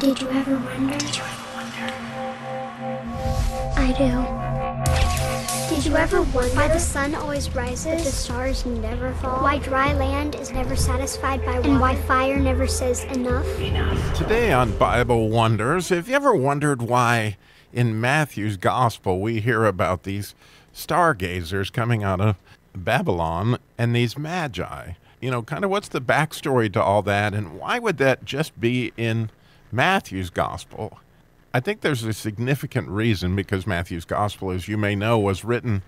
Did you ever wonder? Did you ever wonder? I do. Did you ever wonder why the sun always rises, but the stars never fall? Why dry land is never satisfied by water? And why fire never says enough? Enough. Today on Bible Wonders, have you ever wondered why in Matthew's gospel we hear about these stargazers coming out of Babylon and these magi? You know, kind of what's the backstory to all that, and why would that just be in Matthew's gospel, I think there's a significant reason because Matthew's gospel, as you may know, was written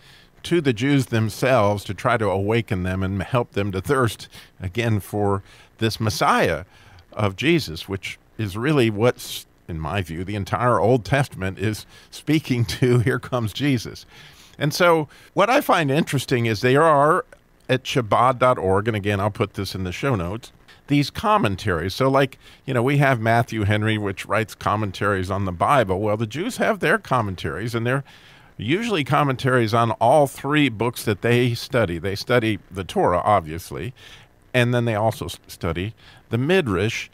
to the Jews themselves to try to awaken them and help them to thirst again for this Messiah of Jesus, which is really what's, in my view, the entire Old Testament is speaking to here comes Jesus. And so, what I find interesting is there are at Shabbat.org, and again, I'll put this in the show notes these commentaries. So, like, you know, we have Matthew Henry, which writes commentaries on the Bible. Well, the Jews have their commentaries, and they're usually commentaries on all three books that they study. They study the Torah, obviously, and then they also study the Midrash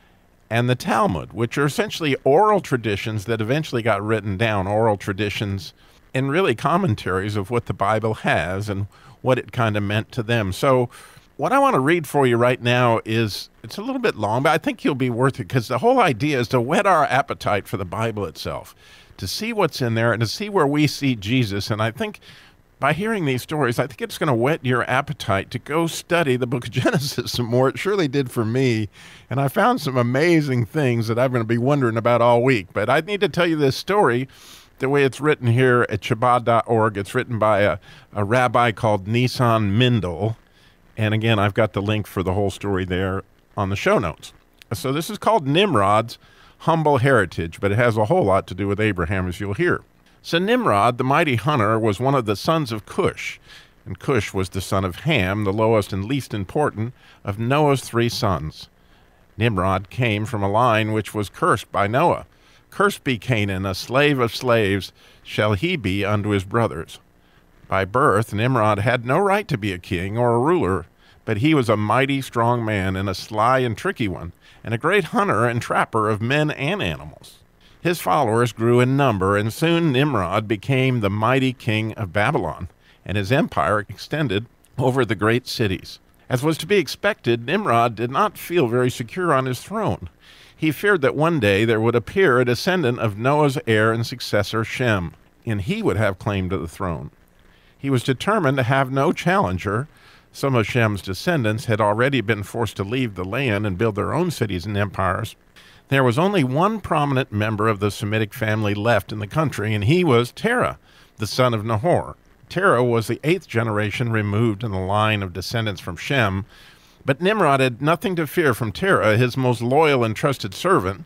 and the Talmud, which are essentially oral traditions that eventually got written down, oral traditions and really commentaries of what the Bible has and what it kind of meant to them. So, what I want to read for you right now is it's a little bit long, but I think you'll be worth it because the whole idea is to whet our appetite for the Bible itself, to see what's in there and to see where we see Jesus. And I think by hearing these stories, I think it's going to whet your appetite to go study the book of Genesis some more. It surely did for me. And I found some amazing things that I'm going to be wondering about all week. But I need to tell you this story the way it's written here at Chabad.org. It's written by a, a rabbi called Nissan Mendel. And again, I've got the link for the whole story there on the show notes. So this is called Nimrod's Humble Heritage, but it has a whole lot to do with Abraham, as you'll hear. So Nimrod, the mighty hunter, was one of the sons of Cush, and Cush was the son of Ham, the lowest and least important of Noah's three sons. Nimrod came from a line which was cursed by Noah. Cursed be Canaan, a slave of slaves, shall he be unto his brothers. By birth, Nimrod had no right to be a king or a ruler, but he was a mighty strong man and a sly and tricky one, and a great hunter and trapper of men and animals. His followers grew in number, and soon Nimrod became the mighty king of Babylon, and his empire extended over the great cities. As was to be expected, Nimrod did not feel very secure on his throne. He feared that one day there would appear a descendant of Noah's heir and successor Shem, and he would have claim to the throne. He was determined to have no challenger. Some of Shem's descendants had already been forced to leave the land and build their own cities and empires. There was only one prominent member of the Semitic family left in the country, and he was Terah, the son of Nahor. Terah was the eighth generation removed in the line of descendants from Shem, but Nimrod had nothing to fear from Terah, his most loyal and trusted servant,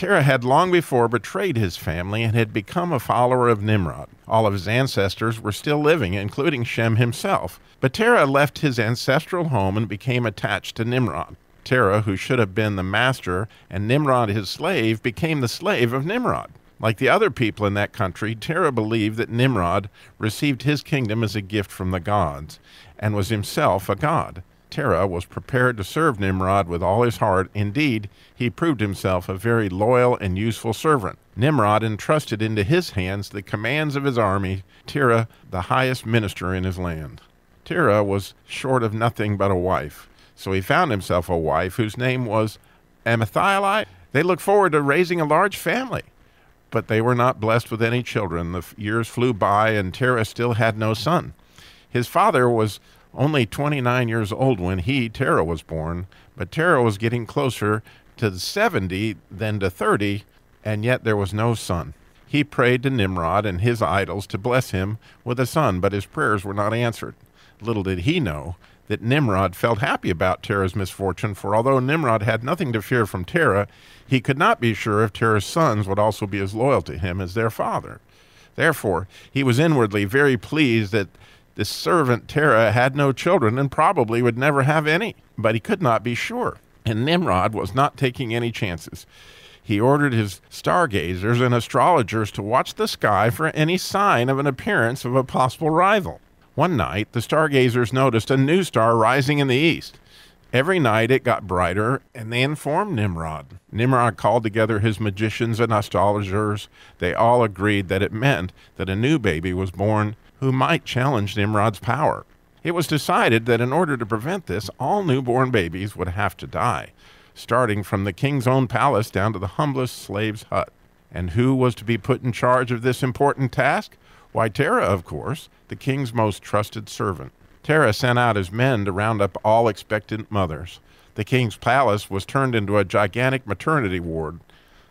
Terah had long before betrayed his family and had become a follower of Nimrod. All of his ancestors were still living, including Shem himself. But Terah left his ancestral home and became attached to Nimrod. Terah, who should have been the master and Nimrod his slave, became the slave of Nimrod. Like the other people in that country, Terah believed that Nimrod received his kingdom as a gift from the gods and was himself a god. Terah was prepared to serve Nimrod with all his heart. Indeed, he proved himself a very loyal and useful servant. Nimrod entrusted into his hands the commands of his army, Terah, the highest minister in his land. Terah was short of nothing but a wife, so he found himself a wife whose name was Amathiolite. They looked forward to raising a large family but they were not blessed with any children. The years flew by, and Terah still had no son. His father was only 29 years old when he, Tara, was born, but Tara was getting closer to 70 than to 30, and yet there was no son. He prayed to Nimrod and his idols to bless him with a son, but his prayers were not answered. Little did he know that Nimrod felt happy about Terah's misfortune, for although Nimrod had nothing to fear from Terah, he could not be sure if Terah's sons would also be as loyal to him as their father. Therefore, he was inwardly very pleased that this servant Terah had no children and probably would never have any, but he could not be sure. And Nimrod was not taking any chances. He ordered his stargazers and astrologers to watch the sky for any sign of an appearance of a possible rival. One night, the stargazers noticed a new star rising in the east. Every night it got brighter, and they informed Nimrod. Nimrod called together his magicians and astrologers. They all agreed that it meant that a new baby was born who might challenge Nimrod's power. It was decided that in order to prevent this, all newborn babies would have to die, starting from the king's own palace down to the humblest slave's hut. And who was to be put in charge of this important task? Why, Terra, of course, the king's most trusted servant. Terra sent out his men to round up all expectant mothers. The king's palace was turned into a gigantic maternity ward.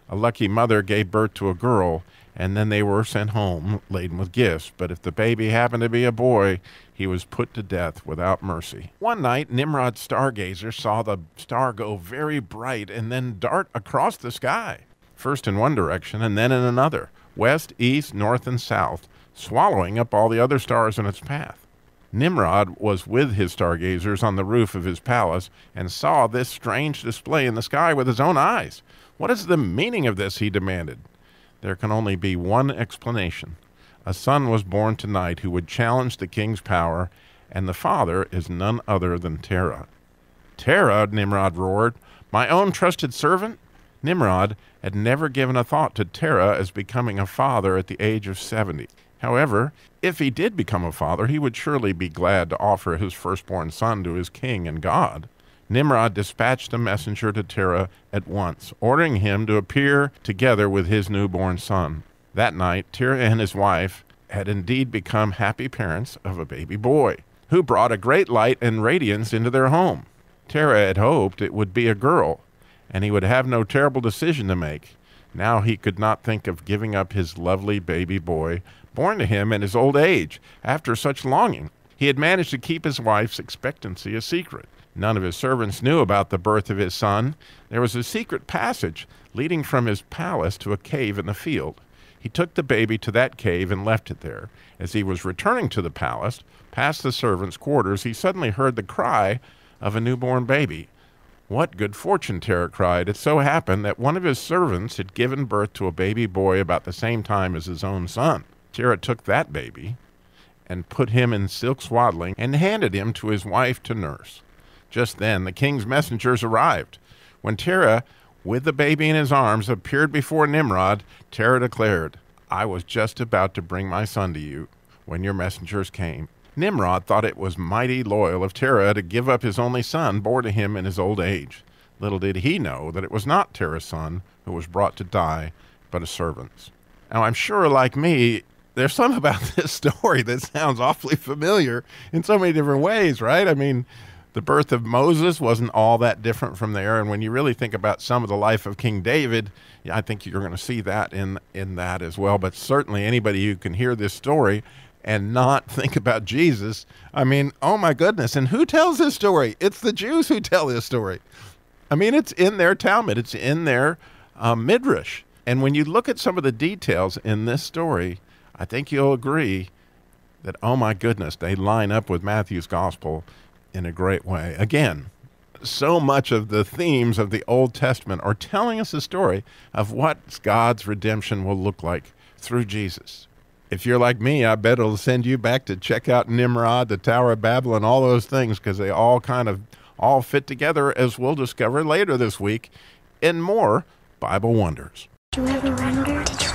A lucky mother gave birth to a girl, and then they were sent home laden with gifts. But if the baby happened to be a boy, he was put to death without mercy. One night, Nimrod Stargazer saw the star go very bright and then dart across the sky, first in one direction and then in another, west, east, north, and south, swallowing up all the other stars in its path. Nimrod was with his stargazers on the roof of his palace and saw this strange display in the sky with his own eyes. What is the meaning of this? he demanded. There can only be one explanation. A son was born tonight who would challenge the king's power, and the father is none other than Terah. Terah, Nimrod roared, my own trusted servant? Nimrod had never given a thought to Terah as becoming a father at the age of 70. However, if he did become a father, he would surely be glad to offer his firstborn son to his king and God. Nimrod dispatched a messenger to Terah at once, ordering him to appear together with his newborn son. That night, Terah and his wife had indeed become happy parents of a baby boy, who brought a great light and radiance into their home. Terah had hoped it would be a girl, and he would have no terrible decision to make. Now he could not think of giving up his lovely baby boy, born to him in his old age, after such longing. He had managed to keep his wife's expectancy a secret. None of his servants knew about the birth of his son. There was a secret passage leading from his palace to a cave in the field. He took the baby to that cave and left it there. As he was returning to the palace, past the servants' quarters, he suddenly heard the cry of a newborn baby. What good fortune, Tara cried. It so happened that one of his servants had given birth to a baby boy about the same time as his own son. Tara took that baby and put him in silk swaddling and handed him to his wife to nurse. Just then, the king's messengers arrived. When Terah, with the baby in his arms, appeared before Nimrod, Terah declared, I was just about to bring my son to you when your messengers came. Nimrod thought it was mighty loyal of Terah to give up his only son born to him in his old age. Little did he know that it was not Terah's son who was brought to die, but a servant's. Now, I'm sure, like me, there's some about this story that sounds awfully familiar in so many different ways, right? I mean, the birth of Moses wasn't all that different from there. And when you really think about some of the life of King David, I think you're going to see that in in that as well. But certainly, anybody who can hear this story and not think about Jesus, I mean, oh my goodness! And who tells this story? It's the Jews who tell this story. I mean, it's in their Talmud, it's in their uh, midrash. And when you look at some of the details in this story, I think you'll agree that oh my goodness, they line up with Matthew's gospel in a great way. Again, so much of the themes of the Old Testament are telling us a story of what God's redemption will look like through Jesus. If you're like me, I bet it'll send you back to check out Nimrod, the Tower of Babel, and all those things because they all kind of all fit together, as we'll discover later this week in more Bible Wonders. Do you ever wonder?